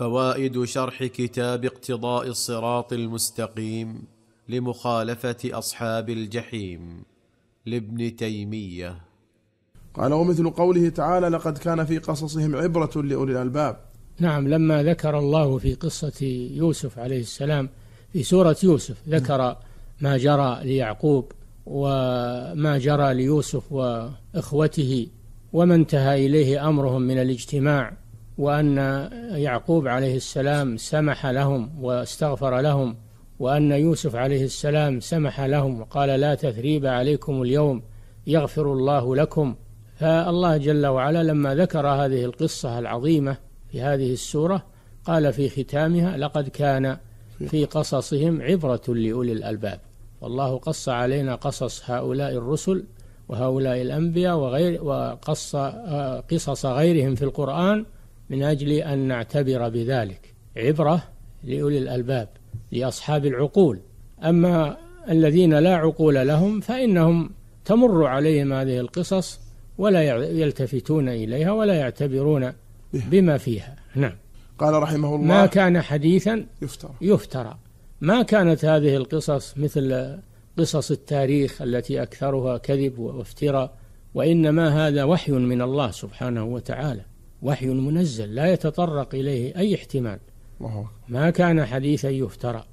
فوائد شرح كتاب اقتضاء الصراط المستقيم لمخالفه اصحاب الجحيم لابن تيميه قال ومثل قوله تعالى لقد كان في قصصهم عبره لاولي الالباب نعم لما ذكر الله في قصه يوسف عليه السلام في سوره يوسف ذكر ما جرى ليعقوب وما جرى ليوسف واخوته وما انتهى اليه امرهم من الاجتماع وأن يعقوب عليه السلام سمح لهم واستغفر لهم وأن يوسف عليه السلام سمح لهم وقال لا تثريب عليكم اليوم يغفر الله لكم فالله جل وعلا لما ذكر هذه القصة العظيمة في هذه السورة قال في ختامها لقد كان في قصصهم عبرة لأولي الألباب والله قص علينا قصص هؤلاء الرسل وهؤلاء الأنبياء وغير وقص آه، قصص غيرهم في القرآن من أجل أن نعتبر بذلك عبرة لأولي الألباب لأصحاب العقول أما الذين لا عقول لهم فإنهم تمر عليهم هذه القصص ولا يلتفتون إليها ولا يعتبرون بما فيها نعم قال رحمه الله ما كان حديثا يفترى يفترى ما كانت هذه القصص مثل قصص التاريخ التي أكثرها كذب وافتراء وإنما هذا وحي من الله سبحانه وتعالى وحي منزل لا يتطرق إليه أي احتمال ما كان حديثا يفترى